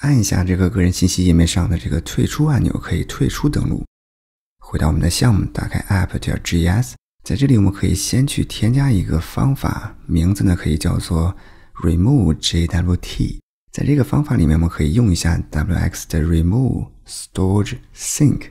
按一下这个个人信息页面上的这个退出按钮，可以退出登录。回到我们的项目，打开 app 点 g s 在这里我们可以先去添加一个方法，名字呢可以叫做 removeJWT。在这个方法里面，我们可以用一下 wx 的 removeStorageSync，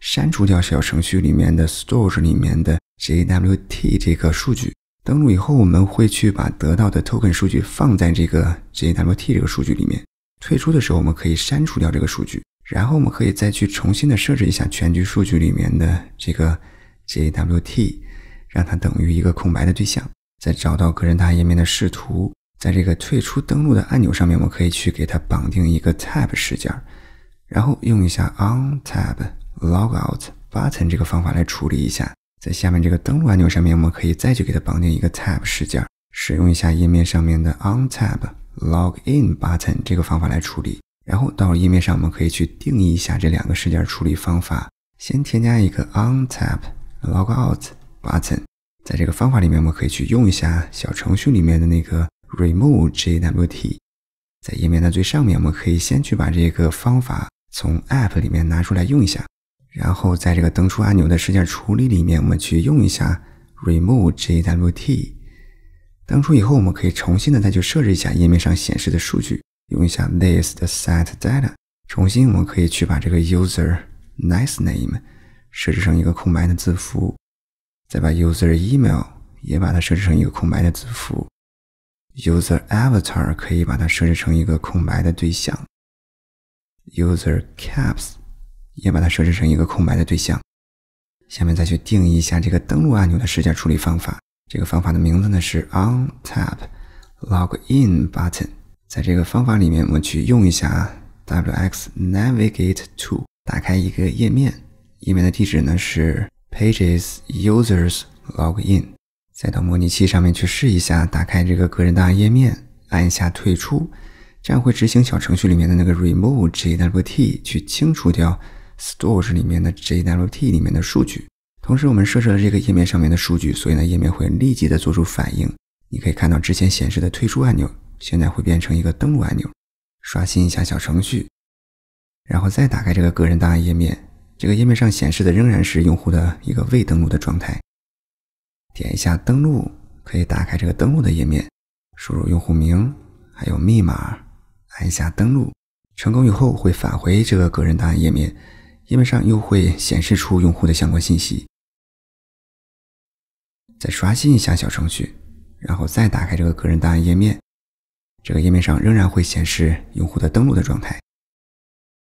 删除掉小程序里面的 storage 里面的 JWT 这个数据。登录以后，我们会去把得到的 token 数据放在这个 JWT 这个数据里面。退出的时候，我们可以删除掉这个数据，然后我们可以再去重新的设置一下全局数据里面的这个 JWT，让它等于一个空白的对象。再找到个人大页面的视图，在这个退出登录的按钮上面，我们可以去给它绑定一个 t a b 事件，然后用一下 on t a b logout button 这个方法来处理一下。在下面这个登录按钮上面，我们可以再去给它绑定一个 t a b 事件，使用一下页面上面的 on t a b log in button 这个方法来处理，然后到了页面上，我们可以去定义一下这两个事件处理方法。先添加一个 on tap log out button，在这个方法里面，我们可以去用一下小程序里面的那个 remove JWT。在页面的最上面，我们可以先去把这个方法从 app 里面拿出来用一下，然后在这个登出按钮的事件处理里面，我们去用一下 remove JWT。当初以后，我们可以重新的再去设置一下页面上显示的数据，用一下 this 的 set data。重新，我们可以去把这个 user nice name 设置成一个空白的字符，再把 user email 也把它设置成一个空白的字符。user avatar 可以把它设置成一个空白的对象。user caps 也把它设置成一个空白的对象。下面再去定义一下这个登录按钮的事件处理方法。这个方法的名字呢是 on tap log in button。在这个方法里面，我们去用一下 wx navigate to，打开一个页面，页面的地址呢是 pages users log in。再到模拟器上面去试一下，打开这个个人档案页面，按一下退出，这样会执行小程序里面的那个 remove JWT，去清除掉 stores 里面的 JWT 里面的数据。同时，我们设置了这个页面上面的数据，所以呢，页面会立即的做出反应。你可以看到之前显示的退出按钮，现在会变成一个登录按钮。刷新一下小程序，然后再打开这个个人档案页面。这个页面上显示的仍然是用户的一个未登录的状态。点一下登录，可以打开这个登录的页面，输入用户名还有密码，按一下登录。成功以后会返回这个个人档案页面，页面上又会显示出用户的相关信息。再刷新一下小程序，然后再打开这个个人档案页面，这个页面上仍然会显示用户的登录的状态。